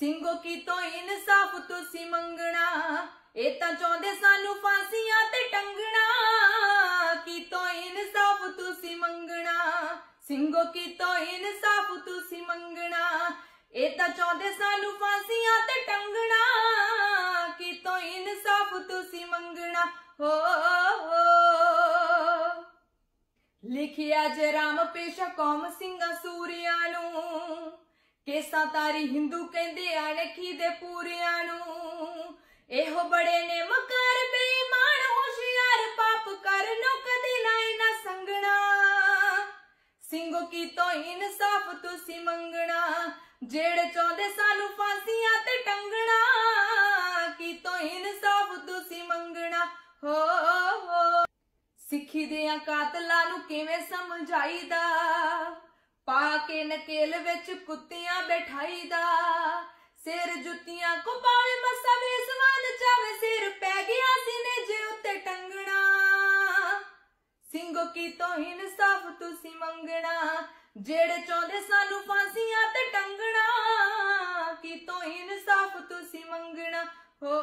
ਸਿੰਘੋ ਕੀ ਤੋ ਇਨਸਾਫ ਤੁਸੀਂ ਮੰਗਣਾ ਇਹ ਤਾਂ ਚਾਹੁੰਦੇ ਸਾਨੂੰ ਫਾਂਸੀਆਂ ਤੇ ਟੰਗਣਾ ਕੀ ਤੋ ਇਨਸਾਫ ਤੁਸੀਂ ਮੰਗਣਾ ਸਿੰਘੋ ਕੀ ਤੋ ਇਨਸਾਫ ਤੁਸੀਂ ਮੰਗਣਾ ਇਹ ਤਾਂ ਚਾਹੁੰਦੇ ਸਾਨੂੰ ਫਾਂਸੀਆਂ ਤੇ ਟੰਗਣਾ ਕੀ ਤੋ ਇਨਸਾਫ ਤੁਸੀਂ ਮੰਗਣਾ ਹੋ ਲਿਖਿਆ ਜੇ ਰਾਮ ਪੇਸ਼ਾ ਕੌਮ ਸਿੰਘਾ ਸੂਰੀਆਂ ਨੂੰ ਕੇਸਾ ਤਾਰੀ ਹਿੰਦੂ ਕਹਿੰਦੇ ਆਣਖੀ ਦੇ ਪੂਰਿਆਂ ਨੂੰ ਇਹੋ ਬੜੇ ਨੇ ਮਕਰ ਬੇਈਮਾਨ ਹੁਸ਼ਿਆਰ ਪਾਪ ਨੋ ਕਦੇ ਨਾ ਇਹਨਾਂ ਸੰਗਣਾ ਸਿੰਘੋ ਕੀ ਤੋਂ ਇਨਸਾਫ ਤੁਸੀਂ ਮੰਗਣਾ ਜਿਹੜੇ ਚਾਹੁੰਦੇ ਸਾਨੂੰ ਫਾਂਸੀਆਂ ਤੇ ਟੰਗਣਾ ਕੀ ਤੋਂ ਇਨਸਾਫ ਤੁਸੀਂ ਮੰਗਣਾ ਹੋ ਹੋ ਸਿੱਖੀ ਦੇ ਕਾਤਲਾਂ ਨੂੰ ਕਿਵੇਂ ਸਮਝਾਈਦਾ ਪਾ ਕੇ ਨਕੇਲ ਵਿੱਚ ਕੁੱਤਿਆਂ ਬਿਠਾਈ ਦਾ ਸਿਰ ਜੁੱਤੀਆਂ ਕੋ ਪਾਵੇ ਮਸਾ ਮੇਜ਼ਬਾਨ ਚਾਵੇ ਸਿਰ ਪੈ ਗਿਆ ਸੀਨੇ ਜੇ ਉੱਤੇ ਟੰਗਣਾ ਸਿੰਘੋ ਕੀ ਤੋਂ ਇਨਸਾਫ ਤੁਸੀਂ ਮੰਗਣਾ ਜਿਹੜੇ ਚਾਹੁੰਦੇ ਸਾਨੂੰ ਫਾਂਸੀਆਂ ਤੇ ਟੰਗਣਾ ਕੀ ਤੋਂ ਇਨਸਾਫ ਤੁਸੀਂ ਮੰਗਣਾ ਹੋ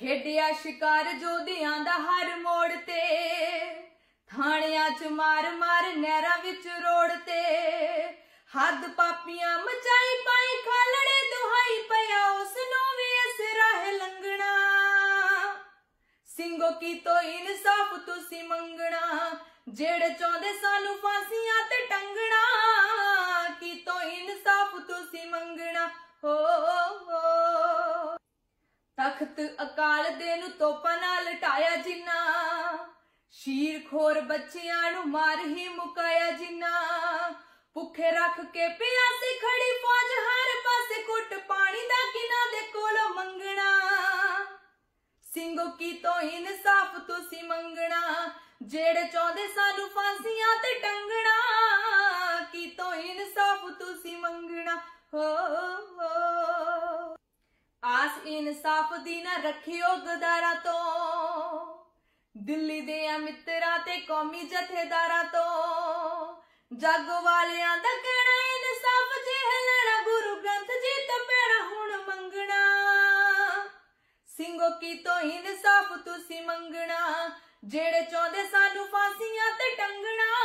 ਖੇਡਿਆ ਸ਼ਿਕਾਰ ਜੋਧਿਆਂ ਦਾ ਹਰ ਮੋੜ ਤੇ ਚ ਮਾਰ ਮਾਰ ਨਹਿਰਾ ਵਿੱਚ ਰੋੜ ਤੇ ਹੱਦ ਪਾਪੀਆਂ ਮਚਾਈ ਪਾਈ ਖਾਲੜੇ ਦੁਹਾਈ ਪਿਆ ਉਸ ਨੂੰ ਵੀ ਅਸਰਾਹ ਲੰਗਣਾ ਸਿੰਘੋ ਕੀ ਤੋ ਇਨਸਾਫ ਤੁਸੀਂ ਮੰਗਣਾ ਜਿਹੜੇ ਚਾਹਦੇ ਸਾਨੂੰ ਫਾਂਸੀਆਂ ਤੇ ਟੰਗਣਾ ਕੀ ਤੋ ਇਨਸਾਫ ਤੁਸੀਂ ਮੰਗਣਾ ਹੋ ਤਖਤ ਅਕਾਲ ਦੇ ਨੂੰ ਤੋਪਾਂ ਨਾਲ ਲਟਾਇਆ ਜਿੰਨਾ ਸ਼ੀਰਖੋਰ ਬੱਚਿਆਂ ਨੂੰ ਮਾਰ ਹੀ ਮੁਕਾਇਆ ਜਿੰਨਾ ਭੁੱਖੇ ਰੱਖ ਕੇ ਪਿਆਸੇ ਖੜੀ ਫੌਜ ਹਰ ਪਾਸੇ ਕੁੱਟ ਪਾਣੀ ਦਾ ਕਿਨਾਂ ਦੇ ਕੋਲੋਂ ਮੰਗਣਾ ਸਿੰਘੋ ਕੀ ਤੋਂ ਇਨਸਾਫ ਤੁਸੀਂ ਮੰਗਣਾ ਜਿਹੜੇ ਚਾਹੁੰਦੇ ਸਾਨੂੰ ਫਾਂਸੀਆਂ ਤੇ ਟੰਗਣਾ ਕੀ ਤੋਂ ਇਨਸਾਫ ਤੁਸੀਂ ਮੰਗਣਾ ਹੋ ਆਸ ਇਨਸਾਫ ਦੀ ਨਾ ਰੱਖਿਓ ਗਦਾਰਾ ਤੋਂ ਉਮੀਦੇ ਆ ਮਿੱਤਰਾਂ ਤੇ ਕੌਮੀ ਜਥੇਦਾਰਾਂ ਤੋਂ ਜੱਗ ਵਾਲਿਆਂ ਦਾ ਕਹਿਣਾ ਇਨਸਾਫ ਸਭ ਜਿਹਲਣਾ ਗੁਰੂ ਗ੍ਰੰਥ ਜੀ ਤੋਂ ਪੈਣਾ ਹੁਣ ਮੰਗਣਾ ਸਿੰਘੋ ਕੀ ਤੋਂ ਇਨਸਾਫ ਤੁਸੀਂ ਮੰਗਣਾ ਜਿਹੜੇ ਚਾਹੁੰਦੇ ਸਾਨੂੰ ਫਾਂਸੀਆਂ ਤੇ ਟੰਗਣਾ